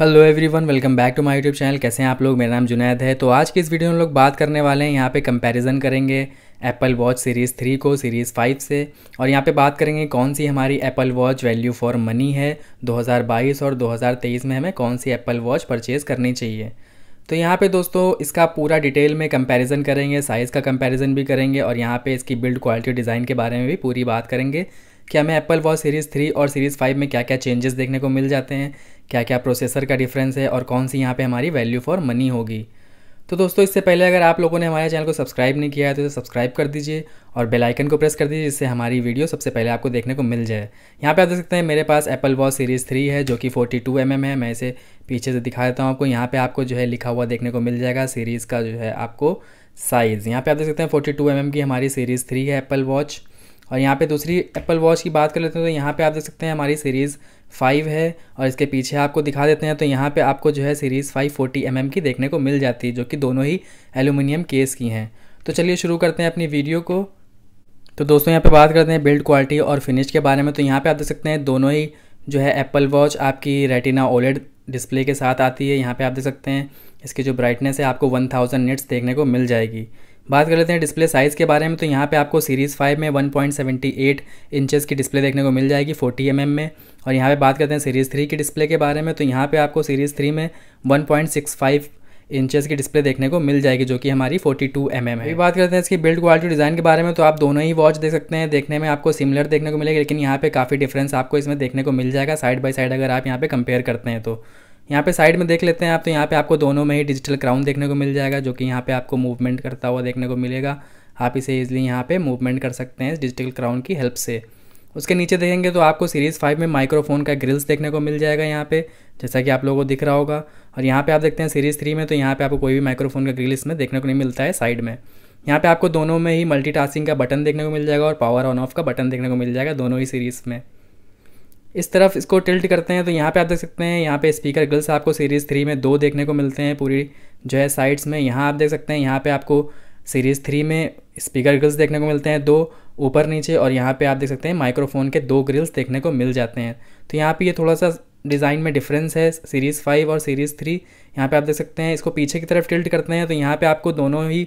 hello everyone welcome back to my YouTube channel कैसे हैं आप लोग मेरा नाम जुनैद है तो आज की इस वीडियो में हम लोग बात करने वाले हैं यहाँ पे कंपैरिजन करेंगे एप्पल वॉच सीरीज़ थ्री को सीरीज़ फाइव से और यहाँ पे बात करेंगे कौन सी हमारी Apple watch value for money है 2022 और 2023 में हमें कौन सी एप्पल वॉच परचेज़ करनी चाहिए तो यहाँ पे दोस्तों इसका पूरा डिटेल में कंपैरिजन करेंगे साइज़ का कंपैरिजन भी करेंगे और यहाँ पे इसकी बिल्ड क्वालिटी डिज़ाइन के बारे में भी पूरी बात करेंगे कि हमें एप्पल वॉच सीरीज़ थ्री और सीरीज़ फाइव में क्या क्या चेंजेस देखने को मिल जाते हैं क्या क्या प्रोसेसर का डिफरेंस है और कौन सी यहाँ पे हमारी वैल्यू फॉर मनी होगी तो दोस्तों इससे पहले अगर आप लोगों ने हमारे चैनल को सब्सक्राइब नहीं किया है तो इसे सब्सक्राइब कर दीजिए और बेल आइकन को प्रेस कर दीजिए जिससे हमारी वीडियो सबसे पहले आपको देखने को मिल जाए यहाँ पे आप देख सकते हैं मेरे पास एप्पल वॉच सीरीज़ थ्री है जो कि फ़ोर्टी टू mm है मैं इसे पीछे से दिखा देता हूँ आपको यहाँ पर आपको जो है लिखा हुआ देखने को मिल जाएगा सीरीज़ का जो है आपको साइज़ यहाँ पर आप देख सकते हैं फोर्टी टू mm की हमारी सीरीज़ थ्री है एप्पल वॉच और यहाँ पर दूसरी एप्पल वॉच की बात कर लेते हैं तो यहाँ पर आप देख सकते हैं हमारी सीरीज़ फाइव है और इसके पीछे आपको दिखा देते हैं तो यहाँ पे आपको जो है सीरीज़ फाइव फोर्टी एम की देखने को मिल जाती है जो कि दोनों ही एलुमिनियम केस की हैं तो चलिए शुरू करते हैं अपनी वीडियो को तो दोस्तों यहाँ पे बात करते हैं बिल्ड क्वालिटी और फिनिश के बारे में तो यहाँ पे आप देख सकते हैं दोनों ही जो है एप्पल वॉच आपकी रेटिना ओलेड डिस्प्ले के साथ आती है यहाँ पे आप देख सकते हैं इसकी जो ब्राइटनेस है आपको वन थाउजेंड देखने को मिल जाएगी बात कर लेते हैं डिस्प्ले साइज़ के बारे में तो यहाँ पे आपको सीरीज़ फाइव में 1.78 पॉइंट की डिस्प्ले देखने को मिल जाएगी 40 एम mm में और यहाँ पे बात करते हैं सीरीज़ थ्री की डिस्प्ले के बारे में तो यहाँ पे आपको सीरीज़ थ्री में 1.65 इंचेस की डिस्प्ले देखने को मिल जाएगी जो कि हमारी 42 टू mm है अभी बात करते हैं इसकी बिल्ड क्वालिटी डिज़ाइन के बारे में तो आप दोनों ही वॉच देख सकते हैं देखने में आपको सिमिलर देखने को मिलेगा लेकिन यहाँ पर काफ़ी डिफ्रेंस आपको इसमें देखने को मिल जाएगा साइड बाई साइड अगर आप यहाँ पर कंपेयर करते हैं तो यहाँ पे साइड में देख लेते हैं आप तो यहाँ पे आपको दोनों में ही डिजिटल क्राउन देखने को मिल जाएगा जो कि यहाँ पे आपको मूवमेंट करता हुआ देखने को मिलेगा आप इसे ईजिली यहाँ पे मूवमेंट कर सकते हैं डिजिटल क्राउन की हेल्प से उसके नीचे देखेंगे तो आपको सीरीज़ फाइव में माइक्रोफोन का ग्रिल्स देखने को मिल जाएगा यहाँ पे जैसा कि आप लोगों को दिख रहा होगा और यहाँ पे आप देखते हैं सीरीज़ थ्री में तो यहाँ पे आपको कोई भी माइक्रोफोन का ग्रिल इसमें देखने को नहीं मिलता है साइड में यहाँ पर आपको दोनों में ही मल्टी का बटन देखने को मिल जाएगा और पावर ऑन ऑफ का बटन देखने को मिल जाएगा दोनों ही सीरीज़ में इस तरफ इसको टिल्ट करते हैं तो यहाँ पे आप देख सकते हैं यहाँ पे स्पीकर ग्रिल्स आपको सीरीज़ थ्री में दो देखने को मिलते हैं पूरी जो है साइड्स में यहाँ आप देख सकते हैं यहाँ पे आपको सीरीज़ थ्री में स्पीकर ग्रिल्स देखने को मिलते हैं दो ऊपर नीचे और यहाँ पे आप देख सकते हैं माइक्रोफोन के दो ग्रिल्स देखने को मिल जाते हैं तो यहाँ पर ये थोड़ा सा डिज़ाइन में डिफरेंस है सीरीज़ फाइव और सीरीज़ थ्री यहाँ पर आप देख सकते हैं इसको पीछे की तरफ टिल्ट करते हैं तो यहाँ पर आपको दोनों ही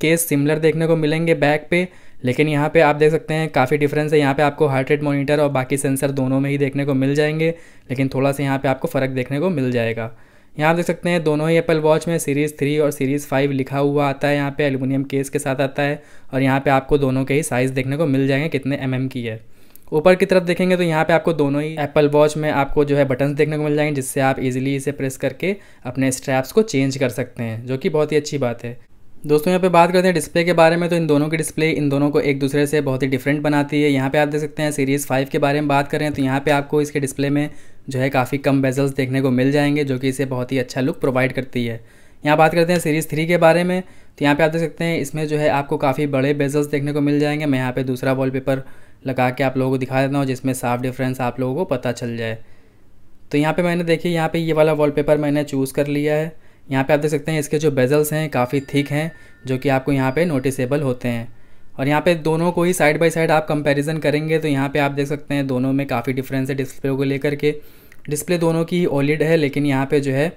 केस सिमिलर देखने को मिलेंगे बैक पर लेकिन यहाँ पे आप देख सकते हैं काफ़ी डिफरेंस है यहाँ पे आपको हार्ट रेट मॉनिटर और बाकी सेंसर दोनों में ही देखने को मिल जाएंगे लेकिन थोड़ा सा यहाँ पे आपको फ़र्क देखने को मिल जाएगा यहाँ देख सकते हैं दोनों ही एप्पल वॉच में सीरीज़ थ्री और सीरीज़ फाइव लिखा हुआ आता है यहाँ पे एलुमिनियम केस के साथ आता है और यहाँ पे आपको दोनों के ही साइज़ देखने को मिल जाएंगे कितने एम mm की है ऊपर की तरफ देखेंगे तो यहाँ पे आपको दोनों ही एप्पल वॉच में आपको जो है बटन्स देखने को मिल जाएंगे जिससे आप इजीली इसे प्रेस करके अपने स्ट्रैप्स को चेंज कर सकते हैं जो कि बहुत ही अच्छी बात है दोस्तों यहाँ पे बात करते हैं डिस्प्ले के बारे में तो इन दोनों की डिस्प्ले इन दोनों को एक दूसरे से बहुत ही डिफरेंट बनाती है यहाँ पे आप देख सकते हैं सीरीज़ फाइव के बारे में बात करें तो यहाँ पे आपको इसके डिस्प्ले में जो है काफ़ी कम बेजल्स देखने को मिल जाएंगे जो कि इसे बहुत ही अच्छा लुक प्रोवाइड करती है यहाँ बात करते हैं सीरीज़ थ्री के बारे में तो यहाँ पे आप देख सकते हैं इसमें जो है आपको काफ़ी बड़े बेजल्स देखने को मिल जाएंगे मैं यहाँ पर दूसरा वॉल लगा के आप लोगों को दिखा देता हूँ जिसमें साफ डिफरेंस आप लोगों को पता चल जाए तो यहाँ पर मैंने देखिए यहाँ पर ये वाला वॉल मैंने चूज़ कर लिया है यहाँ पे आप देख सकते हैं इसके जो बेजल्स हैं काफ़ी थिक हैं जो कि आपको यहाँ पे नोटिसेबल होते हैं और यहाँ पे दोनों को ही साइड बाय साइड आप कंपैरिजन करेंगे तो यहाँ पे आप देख सकते हैं दोनों में काफ़ी डिफरेंस है डिस्प्ले को लेकर के डिस्प्ले दोनों की ओलिड है लेकिन यहाँ पर जो है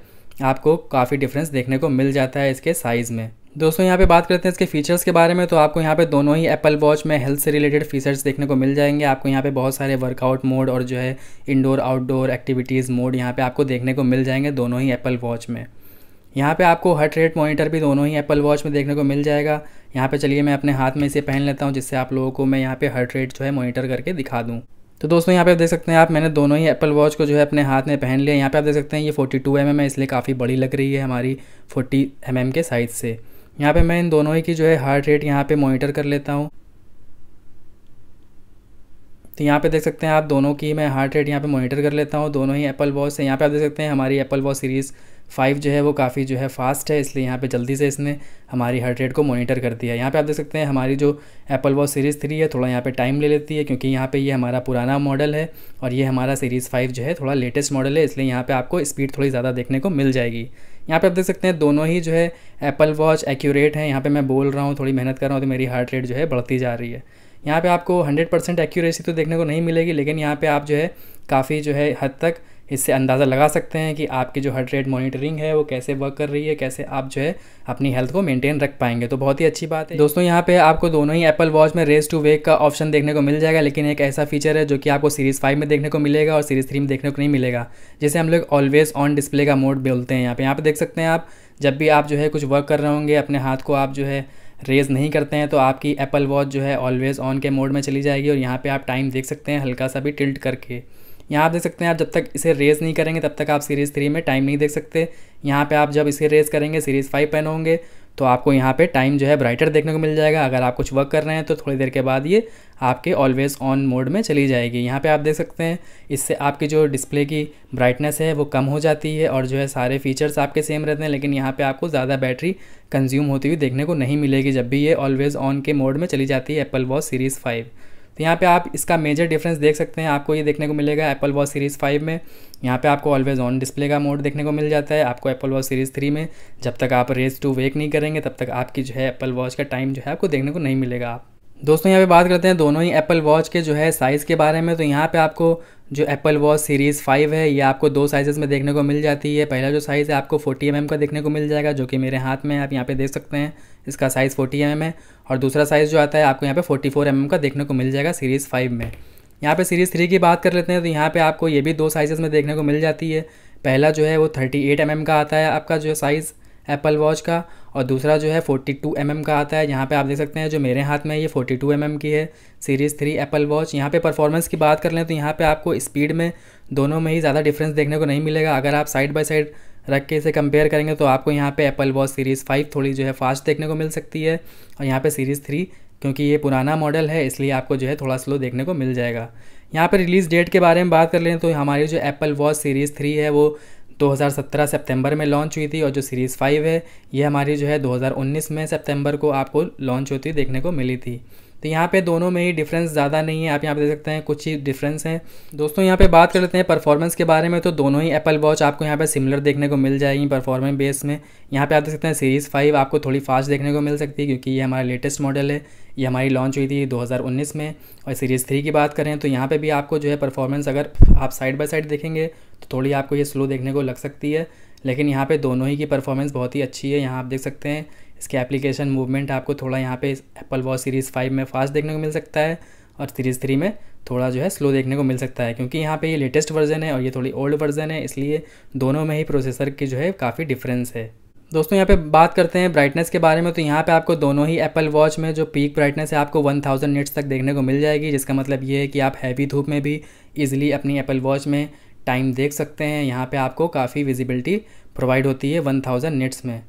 आपको काफ़ी डिफरेंस देखने को मिल जाता है इसके साइज़ में दोस्तों यहाँ पे बात करते हैं इसके फीचर्स के बारे में तो आपको यहाँ पे दोनों ही एप्पल वॉच में हेल्थ से रिलेटेड फीचर्स देखने को मिल जाएंगे आपको यहाँ पे बहुत सारे वर्कआउट मोड और जो है इंडोर आउटडोर एक्टिविटीज़ मोड यहाँ पे आपको देखने को मिल जाएंगे दोनों ही एप्पल वॉच में यहाँ पे आपको हट रेट मॉनिटर भी दोनों ही एप्पल वॉच में देखने को मिल जाएगा यहाँ पे चलिए मैं अपने हाथ में इसे पहन लेता हूँ जिससे आप लोगों को मैं यहाँ पे हट रेट जो है मॉनिटर करके दिखा दूँ तो दोस्तों यहाँ पे आप देख सकते हैं आप मैंने दोनों ही एप्पल वॉच को जो है अपने हाथ में पहन लिया यहाँ पे आप देख सकते हैं ये फोर्टी टू है इसलिए काफ़ी बड़ी लग रही है हमारी फोर्टी एम mm के साइज़ से यहाँ पर मैं इन दोनों ही की जो है हार्ट रेट यहाँ पर मोनीटर कर लेता हूँ तो यहाँ पे देख सकते हैं आप दोनों की मैं हार्ट रेट यहाँ पे मॉनिटर कर लेता हूँ दोनों ही एप्पल वॉच से यहाँ पे आप देख सकते हैं हमारी एप्पल वॉच सीरीज़ फाइव जो है वो काफ़ी जो है फास्ट है इसलिए यहाँ पे जल्दी से इसने हमारी हार्ट रेट को मॉनिटर कर दिया यहाँ पे आप देख सकते हैं हमारी जो एप्पल वॉच सीरीज़ थ्री है थोड़ा यहाँ पे टाइम ले लेती है क्योंकि यहाँ पे ये यह हमारा पुराना मॉडल है और ये हमारा सीरीज़ फाइव जो है थोड़ा लेटेस्ट मॉडल है इसलिए यहाँ पर आपको स्पीड थोड़ी ज़्यादा देखने को मिल जाएगी यहाँ पर आप देख सकते हैं दोनों ही जो है एप्पल वॉच एक्यूरेट है यहाँ पर मैं बोल रहा हूँ थोड़ी मेहनत कर रहा हूँ तो मेरी हार्ट रेट जो है बढ़ती जा रही है यहाँ पर आपको हंड्रेड एक्यूरेसी तो देखने को नहीं मिलेगी लेकिन यहाँ पर आप जो है काफ़ी जो है हद तक इससे अंदाज़ा लगा सकते हैं कि आपकी जो हार्ट रेट मॉनिटरिंग है वो कैसे वर्क कर रही है कैसे आप जो है अपनी हेल्थ को मेंटेन रख पाएंगे तो बहुत ही अच्छी बात है दोस्तों यहाँ पे आपको दोनों ही एप्पल वॉच में रेस टू वेक का ऑप्शन देखने को मिल जाएगा लेकिन एक ऐसा फीचर है जो कि आपको सीरीज़ फाइव में देखने को मिलेगा और सीरीज़ थ्री में देखने को नहीं मिलेगा जिसे हम लोग ऑलवेज़ ऑन डिस्प्ले का मोड बोलते हैं यहाँ पर यहाँ पर देख सकते हैं आप जब भी आप जो है कुछ वर्क कर रहे होंगे अपने हाथ को आप जो है रेज़ नहीं करते हैं तो आपकी एप्पल वॉच जो है ऑलवेज़ ऑन के मोड में चली जाएगी और यहाँ पे आप टाइम देख सकते हैं हल्का सा भी टिल्ट करके यहाँ आप देख सकते हैं आप जब तक इसे रेस नहीं करेंगे तब तक आप सीरीज़ थ्री में टाइम नहीं देख सकते यहाँ पे आप जब इसे रेस करेंगे सीरीज़ फाइव पेन होंगे तो आपको यहाँ पे टाइम जो है ब्राइटर देखने को मिल जाएगा अगर आप कुछ वर्क कर रहे हैं तो थोड़ी देर के बाद ये आपके ऑलवेज़ ऑन मोड में चली जाएगी यहाँ पे आप देख सकते हैं इससे आपकी जो डिस्प्ले की ब्राइटनेस है वो कम हो जाती है और जो है सारे फीचर्स आपके सेम रहते हैं लेकिन यहाँ पे आपको ज़्यादा बैटरी कंज्यूम होती हुई देखने को नहीं मिलेगी जब भी ये ऑलवेज़ ऑन के मोड में चली जाती है एप्पल वॉच सीरीज़ फाइव तो यहाँ पे आप इसका मेजर डिफरेंस देख सकते हैं आपको ये देखने को मिलेगा एप्पल वॉच सीरीज़ फाइव में यहाँ पे आपको ऑलवेज ऑन डिस्प्ले का मोड देखने को मिल जाता है आपको एप्पल वॉच सीरीज़ थ्री में जब तक आप रेस टू वेक नहीं करेंगे तब तक आपकी जो है एप्पल वॉच का टाइम जो है आपको देखने को नहीं मिलेगा आप दोस्तों यहाँ पे बात करते हैं दोनों ही एप्पल वॉच के जो है साइज़ के बारे में तो यहाँ पे आपको जो एप्पल वॉच सीरीज़ फाइव है ये आपको दो साइज़ में देखने को मिल जाती है पहला जो साइज़ है आपको फोर्टी एम mm का देखने को मिल जाएगा जो कि मेरे हाथ में आप यहाँ पे देख सकते हैं इसका साइज़ फोर्टी एम mm है और दूसरा साइज़ जो आता है आपको यहाँ पे फोर्टी फोर mm का देखने को मिल जाएगा सीरीज़ फाइव में यहाँ पर सीरीज़ थ्री की बात कर लेते हैं तो यहाँ पर आपको ये भी दो साइज़ में देखने को मिल जाती है पहला जो है वो थर्टी एट mm का आता है आपका जो साइज़ एप्पल वॉच का और दूसरा जो है 42 टू mm का आता है यहाँ पे आप देख सकते हैं जो मेरे हाथ में ये 42 टू mm की है सीरीज़ थ्री एप्पल वॉच यहाँ पे परफॉर्मेंस की बात कर लें तो यहाँ पे आपको स्पीड में दोनों में ही ज़्यादा डिफरेंस देखने को नहीं मिलेगा अगर आप साइड बाई साइड रख के इसे कंपेयर करेंगे तो आपको यहाँ पर एप्पल वॉच सीरीज़ फाइव थोड़ी जो है फास्ट देखने को मिल सकती है और यहाँ पर सीरीज़ थ्री क्योंकि ये पुराना मॉडल है इसलिए आपको जो है थोड़ा स्लो देखने को मिल जाएगा यहाँ पर रिलीज़ डेट के बारे में बात कर लें तो हमारी जो एप्पल वॉच सीरीज़ थ्री है वो 2017 सितंबर में लॉन्च हुई थी और जो सीरीज़ फाइव है ये हमारी जो है 2019 में सितंबर को आपको लॉन्च होती देखने को मिली थी तो यहाँ पे दोनों में ही डिफरेंस ज़्यादा नहीं है आप यहाँ पे देख सकते हैं कुछ ही डिफरेंस हैं दोस्तों यहाँ पे बात कर लेते हैं परफॉर्मेंस के बारे में तो दोनों ही एप्पल वॉच आपको यहाँ पे सिमिलर देखने को मिल जाएगी परफॉर्मेंस बेस में यहाँ पे आप देख सकते हैं सीरीज़ फाइव आपको थोड़ी फास्ट देखने को मिल सकती है क्योंकि ये हमारा लेटेस्ट मॉडल है ये हमारी लॉन्च हुई थी दो में और सीरीज़ थ्री की बात करें तो यहाँ पर भी आपको जो है परफॉर्मेंस अगर आप साइड बाई साइड देखेंगे तो थोड़ी आपको ये स्लो देखने को लग सकती है लेकिन यहाँ पे दोनों ही की परफॉर्मेंस बहुत ही अच्छी है यहाँ आप देख सकते हैं इसके एप्लीकेशन मूवमेंट आपको थोड़ा यहाँ पे एप्पल वॉच सीरीज़ फाइव में फास्ट देखने को मिल सकता है और सीरीज़ थ्री में थोड़ा जो है स्लो देखने को मिल सकता है क्योंकि यहाँ पे ये लेटेस्ट वर्जन है और ये थोड़ी ओल्ड वर्जन है इसलिए दोनों में ही प्रोसेसर की जो है काफ़ी डिफरेंस है दोस्तों यहाँ पे बात करते हैं ब्राइटनेस के बारे में तो यहाँ पे आपको दोनों ही एप्पल वॉच में जो पीक ब्राइटनेस है आपको 1000 थाउजेंड निट्स तक देखने को मिल जाएगी जिसका मतलब ये है कि आप हैवी धूप में भी इजीली अपनी एप्पल वॉच में टाइम देख सकते हैं यहाँ पे आपको काफ़ी विजिबिलिटी प्रोवाइड होती है 1000 थाउजेंड निट्स में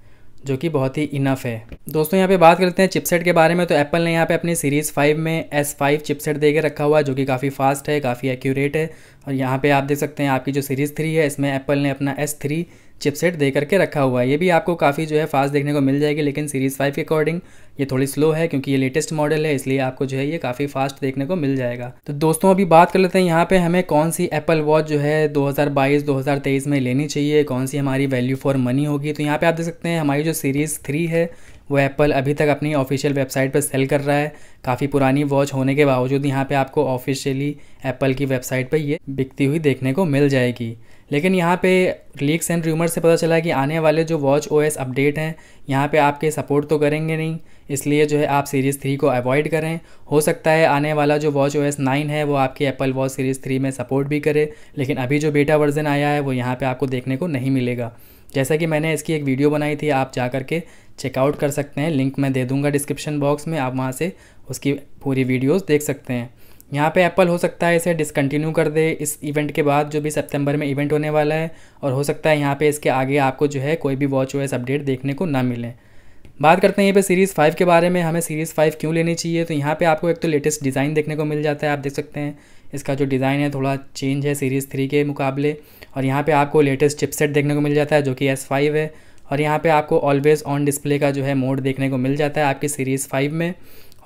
जो कि बहुत ही इनफ है दोस्तों यहाँ पे बात करते हैं चिपसेट के बारे में तो एप्पल ने यहाँ पे अपनी सीरीज़ फाइव में एस फाइव चिपसेट दे के रखा हुआ है जो कि काफ़ी फास्ट है काफ़ी एक्यूरेट है और यहाँ पे आप देख सकते हैं आपकी जो सीरीज़ थ्री है इसमें एप्पल ने अपना एस थ्री चिपसेट दे करके रखा हुआ है ये भी आपको काफ़ी जो है फास्ट देखने को मिल जाएगी लेकिन सीरीज़ फाइव के अकॉर्डिंग ये थोड़ी स्लो है क्योंकि ये लेटेस्ट मॉडल है इसलिए आपको जो है ये काफ़ी फास्ट देखने को मिल जाएगा तो दोस्तों अभी बात कर लेते हैं यहाँ पे हमें कौन सी एप्पल वॉच जो है 2022 2023 में लेनी चाहिए कौन सी हमारी वैल्यू फॉर मनी होगी तो यहाँ पर आप देख सकते हैं हमारी जो सीरीज़ थ्री है वो एप्पल अभी तक अपनी ऑफिशियल वेबसाइट पर सेल कर रहा है काफ़ी पुरानी वॉच होने के बावजूद यहाँ पर आपको ऑफिशियली एप्पल की वेबसाइट पर ये बिकती हुई देखने को मिल जाएगी लेकिन यहाँ पे लीक्स एंड र्यूमर से पता चला कि आने वाले जो वॉच ओ एस अपडेट हैं यहाँ पे आपके सपोर्ट तो करेंगे नहीं इसलिए जो है आप सीरीज़ थ्री को अवॉइड करें हो सकता है आने वाला जो वॉच ओ एस नाइन है वो आपके एप्पल वॉच सीरीज़ थ्री में सपोर्ट भी करे लेकिन अभी जो बेटा वर्जन आया है वो यहाँ पर आपको देखने को नहीं मिलेगा जैसा कि मैंने इसकी एक वीडियो बनाई थी आप जा करके चेकआउट कर सकते हैं लिंक मैं दे दूँगा डिस्क्रिप्शन बॉक्स में आप वहाँ से उसकी पूरी वीडियोज़ देख सकते हैं यहाँ पे एप्पल हो सकता है इसे डिसकंटिन्यू कर दे इस इवेंट के बाद जो भी सितंबर में इवेंट होने वाला है और हो सकता है यहाँ पे इसके आगे आपको जो है कोई भी वॉच ओएस अपडेट देखने को ना मिले बात करते हैं ये पे सीरीज़ फाइव के बारे में हमें सीरीज़ फाइव क्यों लेनी चाहिए तो यहाँ पे आपको एक तो लेटेस्ट डिज़ाइन देखने को मिल जाता है आप देख सकते हैं इसका जो डिज़ाइन है थोड़ा चेंज है सीरीज़ थ्री के मुकाबले और यहाँ पर आपको लेटेस्ट चिपसेट देखने को मिल जाता है जो कि एस फाइव है और यहाँ पे आपको ऑलवेज़ ऑन डिस्प्ले का जो है मोड देखने को मिल जाता है आपकी सीरीज़ फाइव में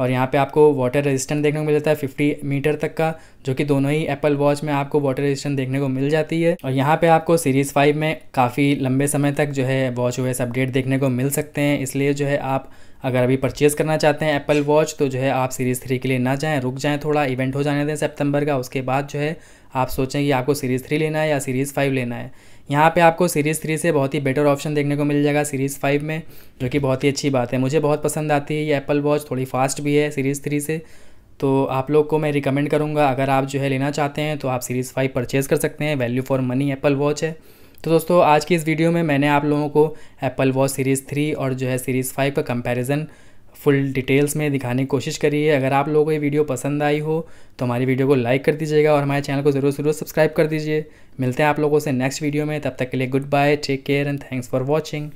और यहाँ पे आपको वाटर रेजिस्टेंट देखने को मिल जाता है 50 मीटर तक का जो कि दोनों ही एप्पल वॉच में आपको वाटर रेजिस्टेंट देखने को मिल जाती है और यहाँ पे आपको सीरीज़ फाइव में काफ़ी लंबे समय तक जो है वॉच ओ अपडेट देखने को मिल सकते हैं इसलिए जो है आप अगर अभी परचेज़ करना चाहते हैं एप्पल वॉच तो जो है आप सीरीज़ थ्री के लिए ना जाएँ रुक जाएँ थोड़ा इवेंट हो जाने दें सितंबर का उसके बाद जो है आप सोचें कि आपको सीरीज़ थ्री लेना है या सीरीज़ फाइव लेना है यहाँ पे आपको सीरीज़ थ्री से बहुत ही बेटर ऑप्शन देखने को मिल जाएगा सीरीज़ फाइव में जो कि बहुत ही अच्छी बात है मुझे बहुत पसंद आती है ये एप्पल वॉच थोड़ी फास्ट भी है सीरीज़ थ्री से तो आप लोग को मैं रिकमेंड करूँगा अगर आप जो है लेना चाहते हैं तो आप सीरीज़ फाइव परचेज़ कर सकते हैं value for money Apple watch है तो दोस्तों आज की इस वीडियो में मैंने आप लोगों को एप्पल वॉच सीरीज़ थ्री और जो है सीरीज़ फाइव का कंपैरिजन फुल डिटेल्स में दिखाने की कोशिश करी है अगर आप लोगों को ये वीडियो पसंद आई हो तो हमारी वीडियो को लाइक कर दीजिएगा और हमारे चैनल को ज़रूर ज़रूर सब्सक्राइब कर दीजिए मिलते हैं आप लोगों से नेक्स्ट वीडियो में तब तक के लिए goodbye take care and thanks for watching